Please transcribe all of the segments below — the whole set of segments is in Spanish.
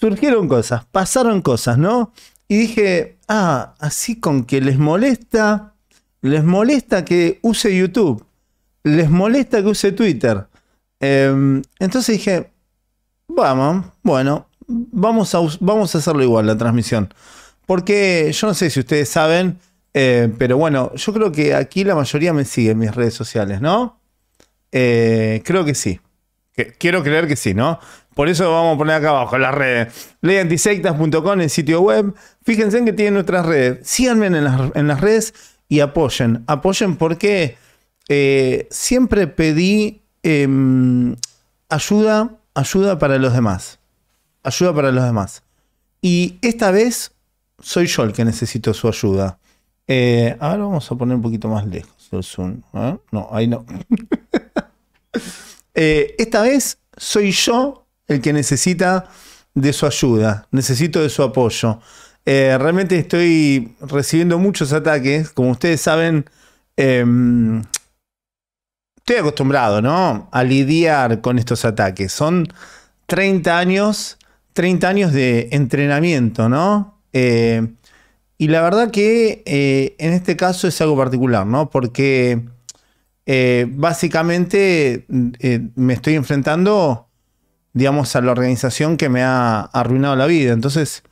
surgieron cosas, pasaron cosas, ¿no? Y dije, ah, así con que les molesta, les molesta que use YouTube, les molesta que use Twitter. Em, entonces dije, vamos, bueno, vamos a, vamos a hacerlo igual la transmisión. Porque yo no sé si ustedes saben, eh, pero bueno, yo creo que aquí la mayoría me sigue en mis redes sociales, ¿no? Eh, creo que sí. Quiero creer que sí, ¿no? Por eso vamos a poner acá abajo las redes. Leyantisectas.com, el sitio web. Fíjense en que tienen otras redes. Síganme en las, redes y apoyen. Apoyen porque eh, siempre pedí em, ayuda, ayuda para los demás. Ayuda para los demás. Y esta vez soy yo el que necesito su ayuda. ahora eh, vamos a poner un poquito más lejos el zoom. ¿eh? No, ahí no. Eh, esta vez soy yo el que necesita de su ayuda, necesito de su apoyo. Eh, realmente estoy recibiendo muchos ataques, como ustedes saben, em, estoy acostumbrado, ¿no? A lidiar con estos ataques. Son 30 años, 30 años de entrenamiento, ¿no? Eh, y la verdad que en este caso es algo particular, ¿no? Porque eh, básicamente eh, me estoy enfrentando, digamos, a la organización que me ha arruinado la vida. Entonces,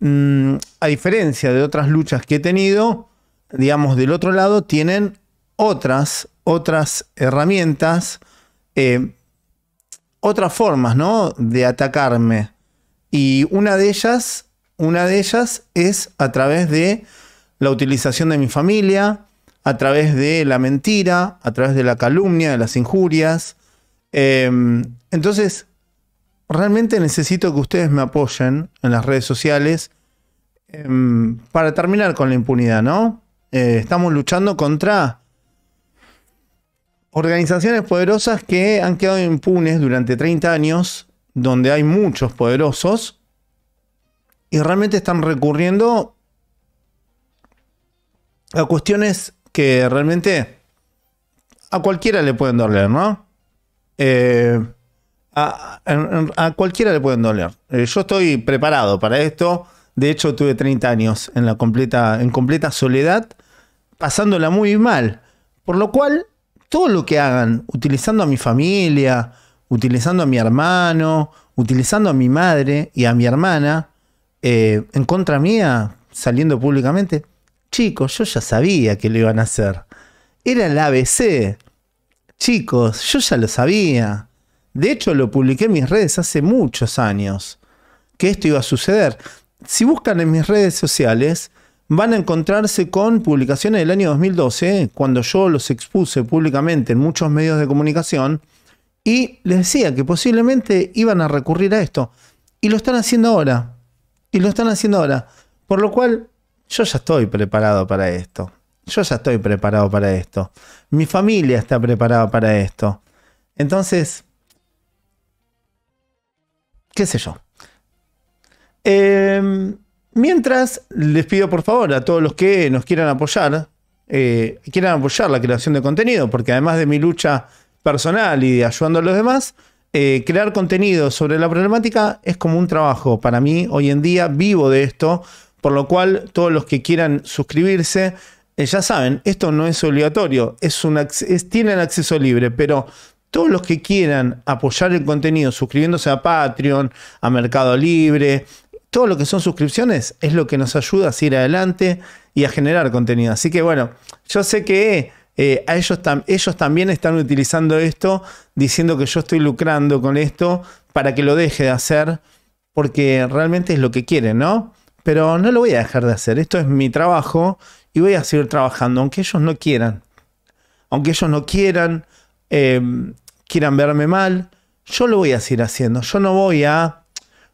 mm, a diferencia de otras luchas que he tenido, digamos, del otro lado tienen otras, otras herramientas, eh, otras formas, ¿no? De atacarme. Y una de ellas, una de ellas es a través de la utilización de mi familia, a través de la mentira, a través de la calumnia, de las injurias. Em, entonces, realmente necesito que ustedes me apoyen en las redes sociales em, para terminar con la impunidad, ¿no? Eh, estamos luchando contra organizaciones poderosas que han quedado impunes durante 30 años, donde hay muchos poderosos, y realmente están recurriendo a cuestiones que realmente a cualquiera le pueden doler, ¿no? Eh, a, cualquiera le pueden doler. Eh, yo estoy preparado para esto. De hecho, tuve 30 años en, la completa, en completa soledad, pasándola muy mal. Por lo cual, todo lo que hagan, utilizando a mi familia, utilizando a mi hermano, utilizando a mi madre y a mi hermana, eh, en contra mía, saliendo públicamente, Chicos, yo ya sabía que lo iban a hacer. Era el ABC. Chicos, yo ya lo sabía. De hecho, lo publiqué en mis redes hace muchos años. Que esto iba a suceder. Si buscan en mis redes sociales, van a encontrarse con publicaciones del año 2012, cuando yo los expuse públicamente en muchos medios de comunicación, y les decía que posiblemente iban a recurrir a esto. Y lo están haciendo ahora. Y lo están haciendo ahora. Por lo cual, yo ya estoy preparado para esto. Yo ya estoy preparado para esto. Mi familia está preparada para esto. Entonces, qué sé yo. Em, mientras, les pido por favor a todos los que nos quieran apoyar, eh, quieran apoyar la creación de contenido, porque además de mi lucha personal y de ayudando a los demás, eh, crear contenido sobre la problemática es como un trabajo. Para mí, hoy en día, vivo de esto por lo cual, todos los que quieran suscribirse, eh, ya saben, esto no es obligatorio, es un, tienen acceso libre, pero todos los que quieran apoyar el contenido suscribiéndose a Patreon, a Mercado Libre, todo lo que son suscripciones es lo que nos ayuda a seguir adelante y a generar contenido. Así que bueno, yo sé que eh, a ellos, ellos también están utilizando esto, diciendo que yo estoy lucrando con esto para que lo deje de hacer, porque realmente es lo que quieren, ¿no? Pero no lo voy a dejar de hacer. Esto es mi trabajo y voy a seguir trabajando, aunque ellos no quieran. Aunque ellos no quieran, em, quieran verme mal, yo lo voy a seguir haciendo. Yo no voy a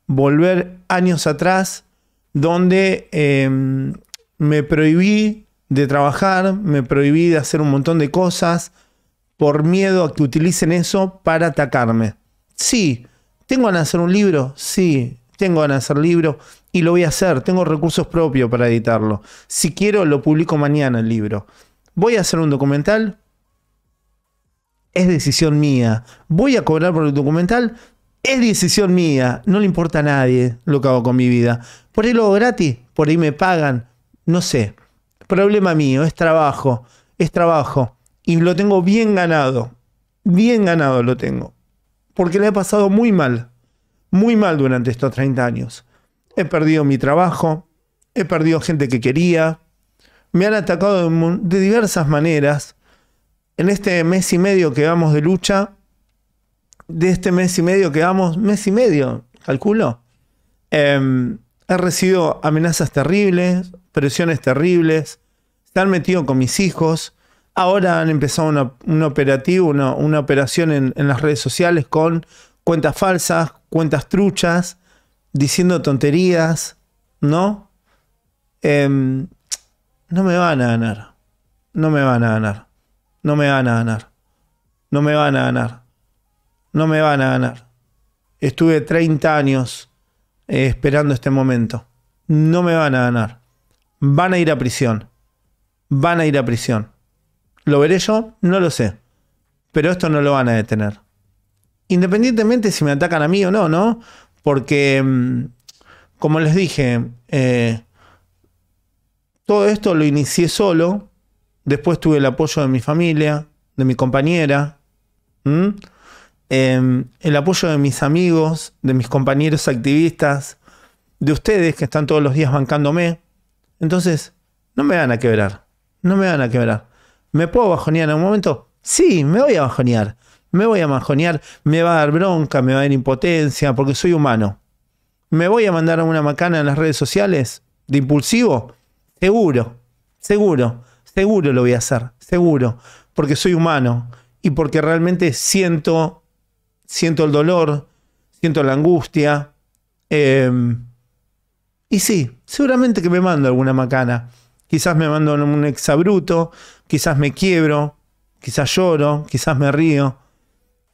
volver años atrás donde em, me prohibí de trabajar, me prohibí de hacer un montón de cosas por miedo a que utilicen eso para atacarme. Sí, ¿tengo que hacer un libro? Sí tengo ganas de hacer libro y lo voy a hacer, tengo recursos propios para editarlo. Si quiero, lo publico mañana el libro. ¿Voy a hacer un documental? Es decisión mía. ¿Voy a cobrar por el documental? Es decisión mía. No le importa a nadie lo que hago con mi vida. Por ahí lo hago gratis, por ahí me pagan. No sé. Problema mío, es trabajo. Es trabajo. Y lo tengo bien ganado. Bien ganado lo tengo. Porque le he pasado muy mal muy mal durante estos 30 años. He perdido mi trabajo, he perdido gente que quería, me han atacado de, diversas maneras. En este mes y medio que vamos de lucha, de este mes y medio que vamos, mes y medio, calculo, em, he recibido amenazas terribles, presiones terribles, se han metido con mis hijos. Ahora han empezado una, un operativo, una, operación en, las redes sociales con cuentas falsas, cuentas truchas, diciendo tonterías, ¿no? Em, no me van a ganar. No me van a ganar. No me van a ganar. No me van a ganar. No me van a ganar. Estuve 30 años eh, esperando este momento. No me van a ganar. Van a ir a prisión. Van a ir a prisión. ¿Lo veré yo? No lo sé. Pero esto no lo van a detener independientemente si me atacan a mí o no, ¿no? Porque, mm, como les dije, eh, todo esto lo inicié solo, después tuve el apoyo de mi familia, de mi compañera, em, el apoyo de mis amigos, de mis compañeros activistas, de ustedes que están todos los días bancándome. Entonces, no me van a quebrar, no me van a quebrar. ¿Me puedo bajonear en un momento? Sí, me voy a bajonear me voy a manjonear, me va a dar bronca, me va a dar impotencia, porque soy humano. ¿Me voy a mandar a una macana en las redes sociales de impulsivo? Seguro, seguro, seguro lo voy a hacer, seguro, porque soy humano y porque realmente siento, siento el dolor, siento la angustia. Em, y sí, seguramente que me mando alguna macana. Quizás me mando un exabruto, quizás me quiebro, quizás lloro, quizás me río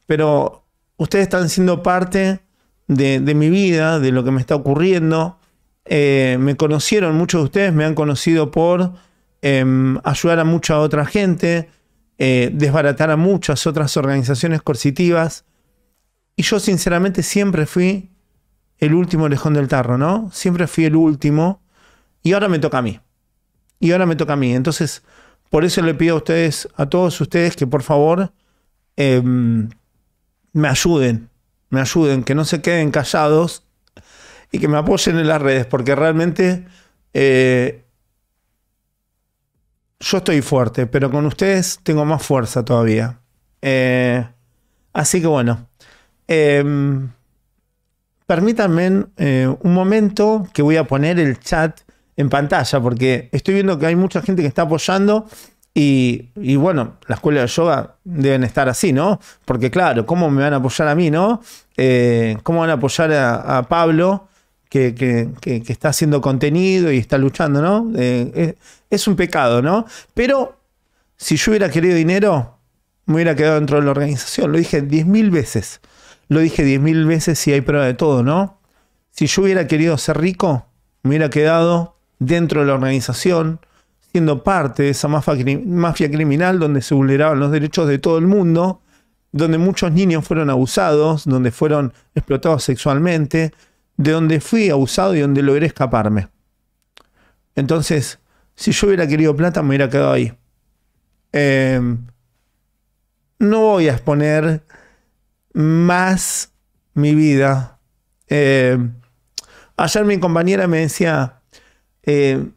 pero ustedes están siendo parte de, mi vida, de lo que me está ocurriendo. Eh, me conocieron, muchos de ustedes me han conocido por em, ayudar a mucha otra gente, eh, desbaratar a muchas otras organizaciones coercitivas. Y yo sinceramente siempre fui el último lejón del tarro, ¿no? Siempre fui el último. Y ahora me toca a mí. Y ahora me toca a mí. Entonces, por eso le pido a ustedes, a todos ustedes, que por favor em, me ayuden, me ayuden, que no se queden callados y que me apoyen en las redes, porque realmente eh, yo estoy fuerte, pero con ustedes tengo más fuerza todavía. Eh, así que bueno, em, permítanme eh, un momento que voy a poner el chat en pantalla, porque estoy viendo que hay mucha gente que está apoyando. Y, bueno, la escuela de yoga deben estar así, ¿no? Porque claro, ¿cómo me van a apoyar a mí, no? Eh, ¿Cómo van a apoyar a, Pablo que, está haciendo contenido y está luchando, ¿no? Eh, es, es, un pecado, ¿no? Pero si yo hubiera querido dinero, me hubiera quedado dentro de la organización. Lo dije 10.000 veces. Lo dije 10.000 veces y hay prueba de todo, ¿no? Si yo hubiera querido ser rico, me hubiera quedado dentro de la organización siendo parte de esa mafia, criminal donde se vulneraban los derechos de todo el mundo, donde muchos niños fueron abusados, donde fueron explotados sexualmente, de donde fui abusado y donde logré escaparme. Entonces, si yo hubiera querido plata, me hubiera quedado ahí. Em, no voy a exponer más mi vida. Em, ayer mi compañera me decía, em,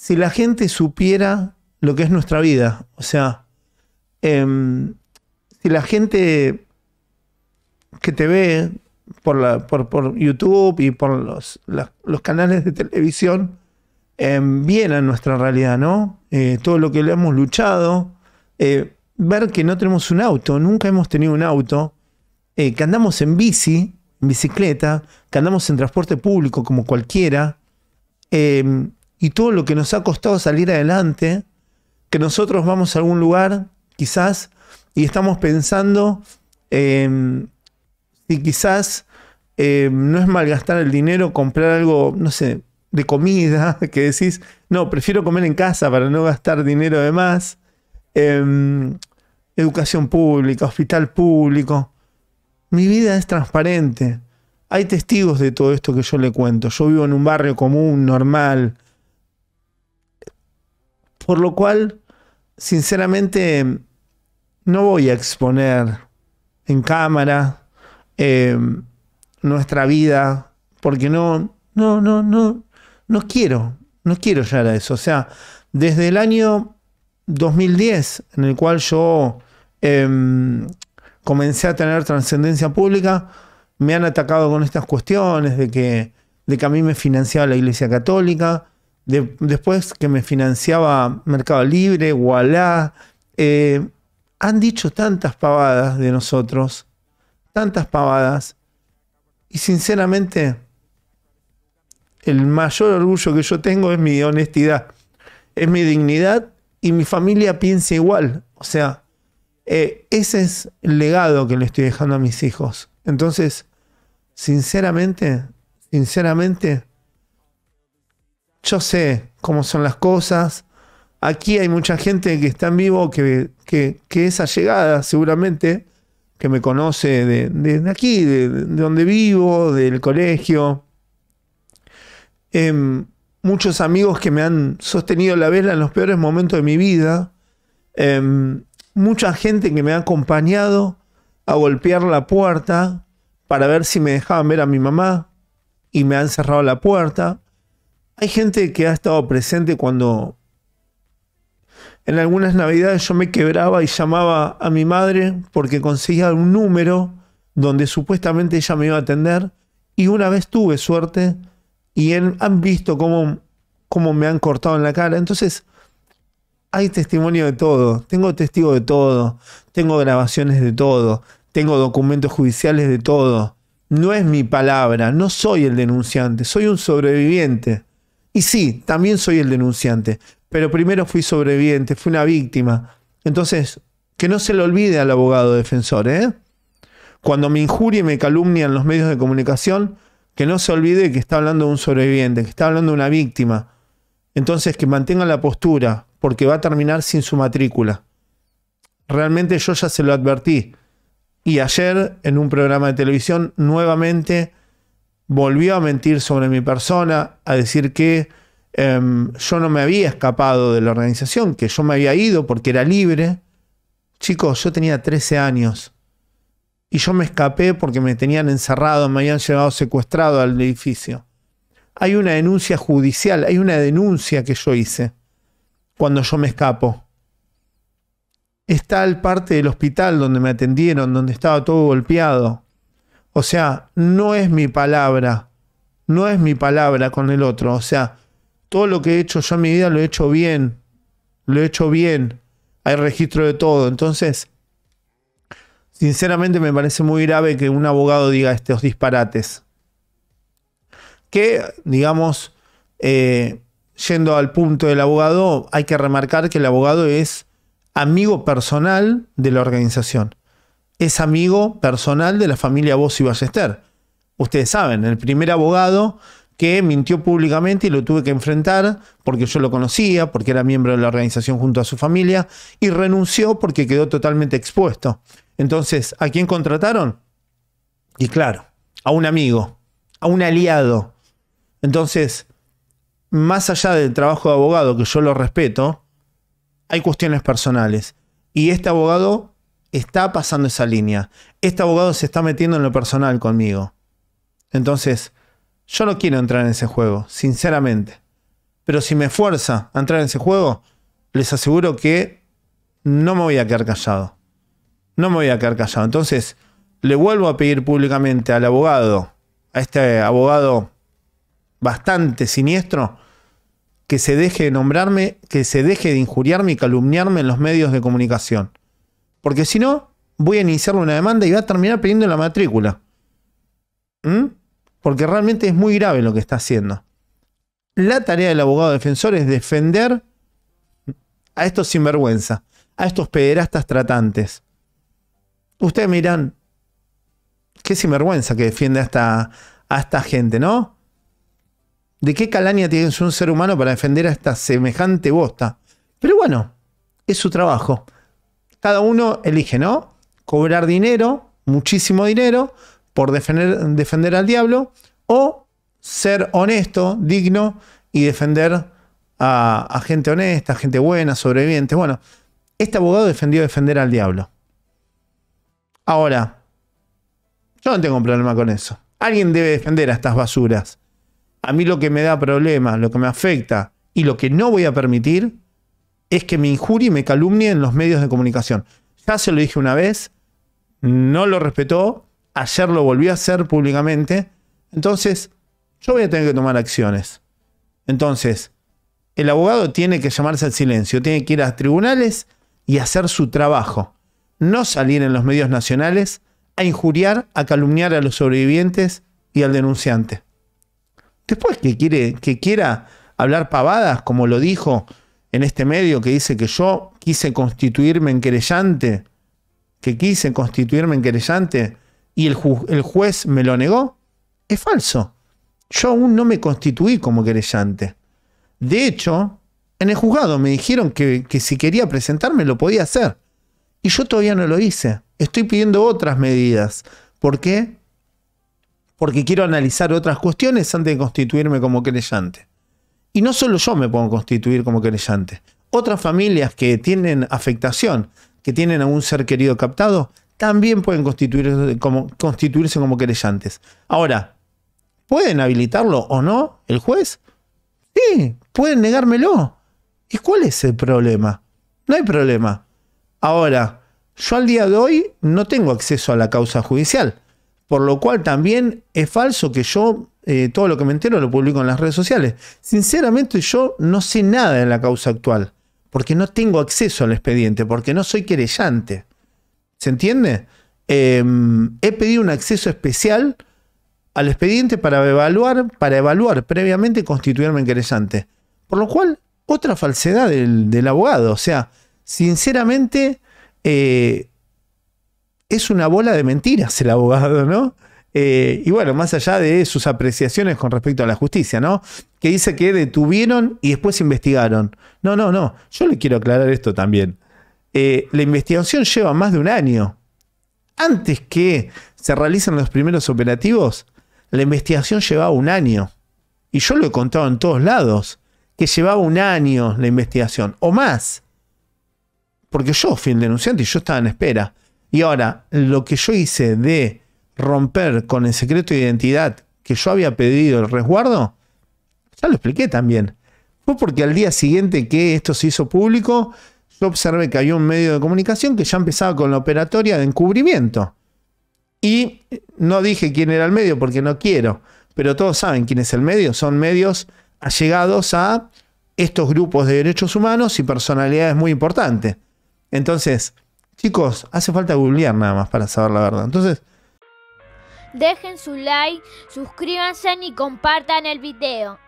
si la gente supiera lo que es nuestra vida, o sea, em, si la gente que te ve por, YouTube y por los, canales de televisión, em, viera a nuestra realidad, ¿no? Eh, todo lo que le hemos luchado, eh, ver que no tenemos un auto, nunca hemos tenido un auto, eh, que andamos en bici, en bicicleta, que andamos en transporte público como cualquiera, em, y todo lo que nos ha costado salir adelante, que nosotros vamos a algún lugar, quizás, y estamos pensando y em, si quizás em, no es malgastar el dinero comprar algo, no sé, de comida, que decís, no, prefiero comer en casa para no gastar dinero de más, em, educación pública, hospital público. Mi vida es transparente. Hay testigos de todo esto que yo le cuento. Yo vivo en un barrio común, normal, por lo cual, sinceramente, no voy a exponer en cámara em, nuestra vida, porque no, no, no, no, no quiero, no quiero llegar a eso. O sea, desde el año 2010, en el cual yo em, comencé a tener trascendencia pública, me han atacado con estas cuestiones de que, de que a mí me financiaba la Iglesia Católica, después que me financiaba Mercado Libre, Wallah, eh, han dicho tantas pavadas de nosotros, tantas pavadas, y sinceramente el mayor orgullo que yo tengo es mi honestidad, es mi dignidad y mi familia piensa igual. O sea, eh, ese es el legado que le estoy dejando a mis hijos. Entonces, sinceramente, sinceramente, yo sé cómo son las cosas. Aquí hay mucha gente que está en vivo, que, es que llegada seguramente, que me conoce de, aquí, de, donde vivo, del colegio. Em, muchos amigos que me han sostenido la vela en los peores momentos de mi vida. Em, mucha gente que me ha acompañado a golpear la puerta para ver si me dejaban ver a mi mamá y me han cerrado la puerta. Hay gente que ha estado presente cuando en algunas navidades yo me quebraba y llamaba a mi madre porque conseguía un número donde supuestamente ella me iba a atender y una vez tuve suerte y han visto cómo, cómo me han cortado en la cara. Entonces, hay testimonio de todo, tengo testigo de todo, tengo grabaciones de todo, tengo documentos judiciales de todo. No es mi palabra, no soy el denunciante, soy un sobreviviente. Y sí, también soy el denunciante, pero primero fui sobreviviente, fui una víctima. Entonces, que no se le olvide al abogado defensor, ¿eh? Cuando me injuria y me calumnian en los medios de comunicación, que no se olvide que está hablando de un sobreviviente, que está hablando de una víctima. Entonces, que mantenga la postura, porque va a terminar sin su matrícula. Realmente yo ya se lo advertí. Y ayer, en un programa de televisión, nuevamente volvió a mentir sobre mi persona, a decir que em, yo no me había escapado de la organización, que yo me había ido porque era libre. Chicos, yo tenía 13 años y yo me escapé porque me tenían encerrado, me habían llevado secuestrado al edificio. Hay una denuncia judicial, hay una denuncia que yo hice cuando yo me escapo. Está el parte del hospital donde me atendieron, donde estaba todo golpeado. O sea, no es mi palabra, no es mi palabra con el otro. O sea, todo lo que he hecho yo en mi vida lo he hecho bien, lo he hecho bien, hay registro de todo. Entonces, sinceramente me parece muy grave que un abogado diga estos disparates. Que, digamos, eh, yendo al punto del abogado, hay que remarcar que el abogado es amigo personal de la organización es amigo personal de la familia y Ballester. Ustedes saben, el primer abogado que mintió públicamente y lo tuve que enfrentar porque yo lo conocía, porque era miembro de la organización junto a su familia, y renunció porque quedó totalmente expuesto. Entonces, ¿a quién contrataron? Y claro, a un amigo, a un aliado. Entonces, más allá del trabajo de abogado, que yo lo respeto, hay cuestiones personales. Y este abogado está pasando esa línea. Este abogado se está metiendo en lo personal conmigo. Entonces, yo no quiero entrar en ese juego, sinceramente. Pero si me fuerza a entrar en ese juego, les aseguro que no me voy a quedar callado. No me voy a quedar callado. Entonces, le vuelvo a pedir públicamente al abogado, a este abogado bastante siniestro, que se deje de nombrarme, que se deje de injuriarme y calumniarme en los medios de comunicación. Porque si no, voy a iniciarle una demanda y va a terminar pidiendo la matrícula. ¿Mm? Porque realmente es muy grave lo que está haciendo. La tarea del abogado defensor es defender a estos sinvergüenza, a estos pederastas tratantes. Ustedes miran, qué sinvergüenza que defiende a esta, a gente, ¿no? ¿De qué calaña tienes un ser humano para defender a esta semejante bosta? Pero bueno, es su trabajo cada uno elige, ¿no? Cobrar dinero, muchísimo dinero, por defender, defender al diablo, o ser honesto, digno y defender a, gente honesta, gente buena, sobreviviente. Bueno, este abogado defendió defender al diablo. Ahora, yo no tengo un problema con eso. Alguien debe defender a estas basuras. A mí lo que me da problema, lo que me afecta y lo que no voy a permitir es que me injure y me calumnie en los medios de comunicación. Ya se lo dije una vez, no lo respetó, ayer lo volvió a hacer públicamente. Entonces, yo voy a tener que tomar acciones. Entonces, el abogado tiene que llamarse al silencio, tiene que ir a tribunales y hacer su trabajo. No salir en los medios nacionales a injuriar, a calumniar a los sobrevivientes y al denunciante. Después que, quiere, que quiera hablar pavadas, como lo dijo en este medio que dice que yo quise constituirme en querellante, que quise constituirme en querellante y el, juez me lo negó, es falso. Yo aún no me constituí como querellante. De hecho, en el juzgado me dijeron que, que si quería presentarme lo podía hacer. Y yo todavía no lo hice. Estoy pidiendo otras medidas. ¿Por qué? Porque quiero analizar otras cuestiones antes de constituirme como querellante. Y no solo yo me puedo constituir como querellante. Otras familias que tienen afectación, que tienen a un ser querido captado, también pueden constituirse como, constituirse como querellantes. Ahora, ¿pueden habilitarlo o no el juez? Sí, pueden negármelo. ¿Y cuál es el problema? No hay problema. Ahora, yo al día de hoy no tengo acceso a la causa judicial, por lo cual también es falso que yo eh, todo lo que me entero lo publico en las redes sociales. Sinceramente yo no sé nada de la causa actual, porque no tengo acceso al expediente, porque no soy querellante. ¿Se entiende? Em, he pedido un acceso especial al expediente para evaluar, para evaluar previamente constituirme en querellante. Por lo cual, otra falsedad del, abogado. O sea, sinceramente, eh, es una bola de mentiras el abogado, ¿no? Eh, y bueno, más allá de sus apreciaciones con respecto a la justicia, ¿no? Que dice que detuvieron y después investigaron. No, no, no, yo le quiero aclarar esto también. Eh, la investigación lleva más de un año. Antes que se realicen los primeros operativos, la investigación llevaba un año. Y yo lo he contado en todos lados, que llevaba un año la investigación, o más. Porque yo fui el denunciante y yo estaba en espera. Y ahora, lo que yo hice de romper con el secreto de identidad que yo había pedido el resguardo, ya lo expliqué también. Fue porque al día siguiente que esto se hizo público, yo observé que había un medio de comunicación que ya empezaba con la operatoria de encubrimiento. Y no dije quién era el medio porque no quiero, pero todos saben quién es el medio. Son medios allegados a estos grupos de derechos humanos y personalidades muy importantes. Entonces, chicos, hace falta googlear nada más para saber la verdad. Entonces, Dejen su like, suscríbanse y compartan el video.